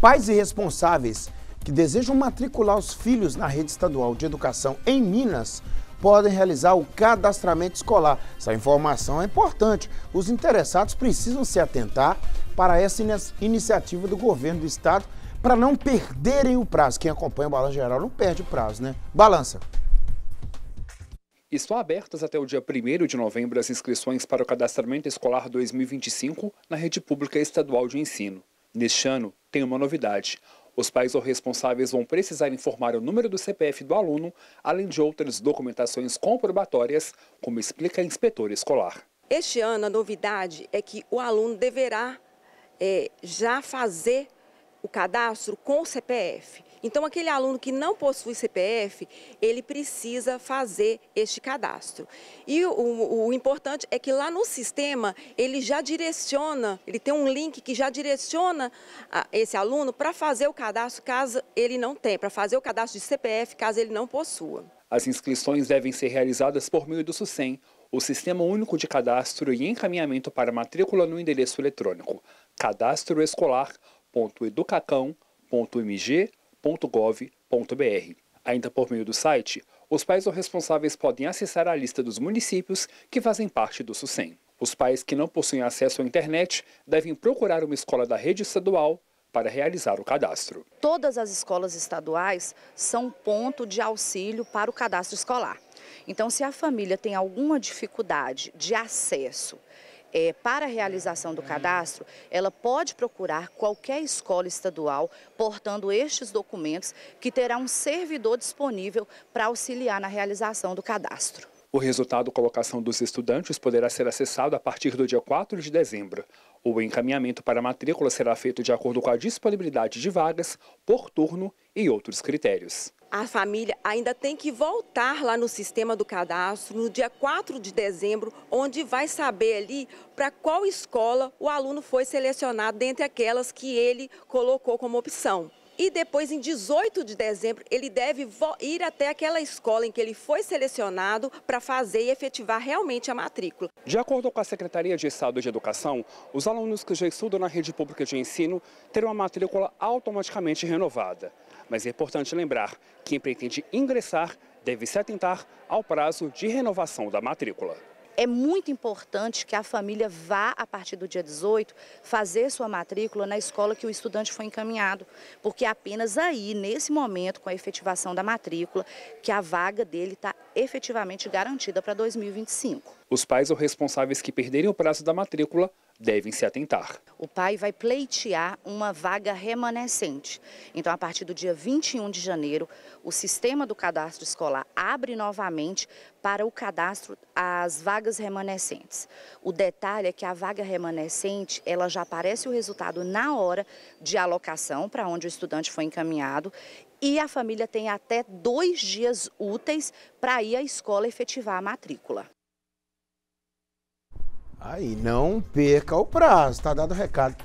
Pais e responsáveis que desejam matricular os filhos na rede estadual de educação em Minas podem realizar o cadastramento escolar. Essa informação é importante. Os interessados precisam se atentar para essa iniciativa do governo do estado para não perderem o prazo. Quem acompanha o Balanço Geral não perde o prazo, né? Balança. Estão abertas até o dia 1 de novembro as inscrições para o cadastramento escolar 2025 na rede pública estadual de ensino. Neste ano, tem uma novidade. Os pais ou responsáveis vão precisar informar o número do CPF do aluno, além de outras documentações comprobatórias, como explica a inspetora escolar. Este ano, a novidade é que o aluno deverá é, já fazer o cadastro com o CPF. Então, aquele aluno que não possui CPF, ele precisa fazer este cadastro. E o, o, importante é que lá no sistema, ele já direciona, ele tem um link que já direciona esse aluno para fazer o cadastro caso ele não tenha, para fazer o cadastro de CPF caso ele não possua. As inscrições devem ser realizadas por meio do SUSEM, o Sistema Único de Cadastro e Encaminhamento para Matrícula no Endereço Eletrônico, Escolar www.educacão.mg.gov.br. Ainda por meio do site, os pais ou responsáveis podem acessar a lista dos municípios que fazem parte do SUSEM. Os pais que não possuem acesso à internet devem procurar uma escola da rede estadual para realizar o cadastro. Todas as escolas estaduais são ponto de auxílio para o cadastro escolar. Então, se a família tem alguma dificuldade de acesso é, para a realização do cadastro, ela pode procurar qualquer escola estadual portando estes documentos, que terá um servidor disponível para auxiliar na realização do cadastro. O resultado colocação dos estudantes poderá ser acessado a partir do dia 4 de dezembro. O encaminhamento para a matrícula será feito de acordo com a disponibilidade de vagas, por turno e outros critérios a família ainda tem que voltar lá no sistema do cadastro no dia 4 de dezembro, onde vai saber ali para qual escola o aluno foi selecionado dentre aquelas que ele colocou como opção. E depois, em 18 de dezembro, ele deve ir até aquela escola em que ele foi selecionado para fazer e efetivar realmente a matrícula. De acordo com a Secretaria de Estado de Educação, os alunos que já estudam na rede pública de ensino terão a matrícula automaticamente renovada. Mas é importante lembrar que quem pretende ingressar deve se atentar ao prazo de renovação da matrícula. É muito importante que a família vá, a partir do dia 18, fazer sua matrícula na escola que o estudante foi encaminhado, porque é apenas aí, nesse momento, com a efetivação da matrícula, que a vaga dele está efetivamente garantida para 2025. Os pais ou responsáveis que perderem o prazo da matrícula devem se atentar. O pai vai pleitear uma vaga remanescente. Então, a partir do dia 21 de janeiro, o sistema do cadastro escolar abre novamente para o cadastro as vagas remanescentes. O detalhe é que a vaga remanescente, ela já aparece o resultado na hora de alocação para onde o estudante foi encaminhado e a família tem até dois dias úteis para ir à escola efetivar a matrícula. Aí, não perca o prazo, tá dado o recado.